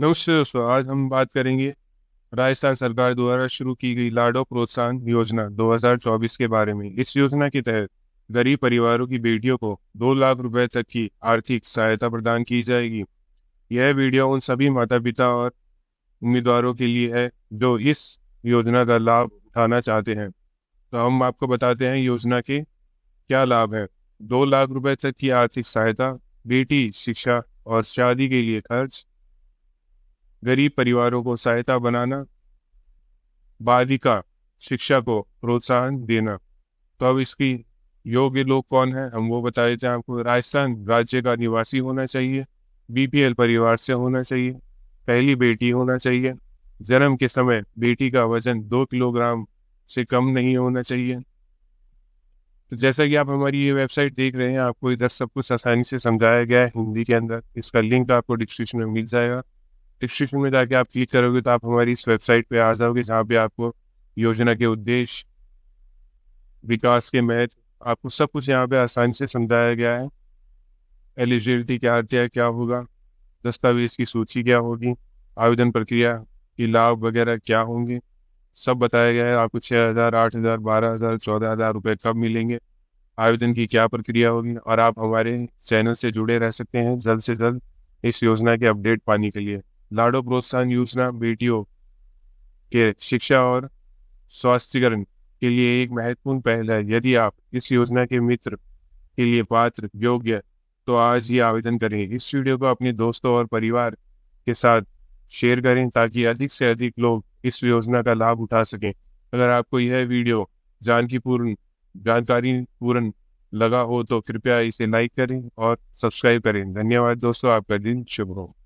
नमस्ते दोस्तों आज हम बात करेंगे राजस्थान सरकार द्वारा शुरू की गई लाडो प्रोत्साहन योजना 2024 के बारे में इस योजना के तहत गरीब परिवारों की बेटियों को दो लाख रुपए तक की आर्थिक सहायता प्रदान की जाएगी यह वीडियो उन सभी माता पिता और उम्मीदवारों के लिए है जो इस योजना का लाभ उठाना चाहते हैं तो हम आपको बताते हैं योजना के क्या लाभ है दो लाख रुपए तक की आर्थिक सहायता बेटी शिक्षा और शादी के लिए खर्च गरीब परिवारों को सहायता बनाना बालिका शिक्षा को प्रोत्साहन देना तो अब इसकी योग्य लोग कौन है हम वो बता देते हैं आपको राजस्थान राज्य का निवासी होना चाहिए बीपीएल परिवार से होना चाहिए पहली बेटी होना चाहिए जन्म के समय बेटी का वजन दो किलोग्राम से कम नहीं होना चाहिए तो जैसा कि आप हमारी ये वेबसाइट देख रहे हैं आपको इधर सब कुछ आसानी से समझाया गया है हिंदी के अंदर इसका लिंक आपको डिस्क्रिप्शन में मिल जाएगा डिस्क्रिप्शन में जाके आप क्लिक करोगे तो आप हमारी इस वेबसाइट पे आ जाओगे जहाँ पे आपको योजना के उद्देश्य विकास के महत्व आपको सब कुछ यहाँ पे आसानी से समझाया गया है एलिजिबिलिटी क्या है क्या होगा दस्तावेज की सूची क्या होगी आवेदन प्रक्रिया के लाभ वगैरह क्या होंगे सब बताया गया है आपको छः हज़ार आठ हज़ार बारह हज़ार चौदह हज़ार रुपये कब मिलेंगे आवेदन की क्या प्रक्रिया होगी और आप हमारे चैनल से जुड़े रह सकते हैं जल्द से जल्द इस योजना के अपडेट पाने के लिए लाडो प्रोत्साहन योजना बेटियों के शिक्षा और स्वास्थ्यकरण के लिए एक महत्वपूर्ण पहल है यदि आप इस योजना के मित्र के लिए पात्र योग्य तो आज ही आवेदन करें इस वीडियो को अपने दोस्तों और परिवार के साथ शेयर करें ताकि अधिक से अधिक लोग इस योजना का लाभ उठा सकें अगर आपको यह वीडियो जानकी पूर्ण जानकारी पूर्ण लगा हो तो कृपया इसे लाइक करें और सब्सक्राइब करें धन्यवाद दोस्तों आपका दिन शुभ हो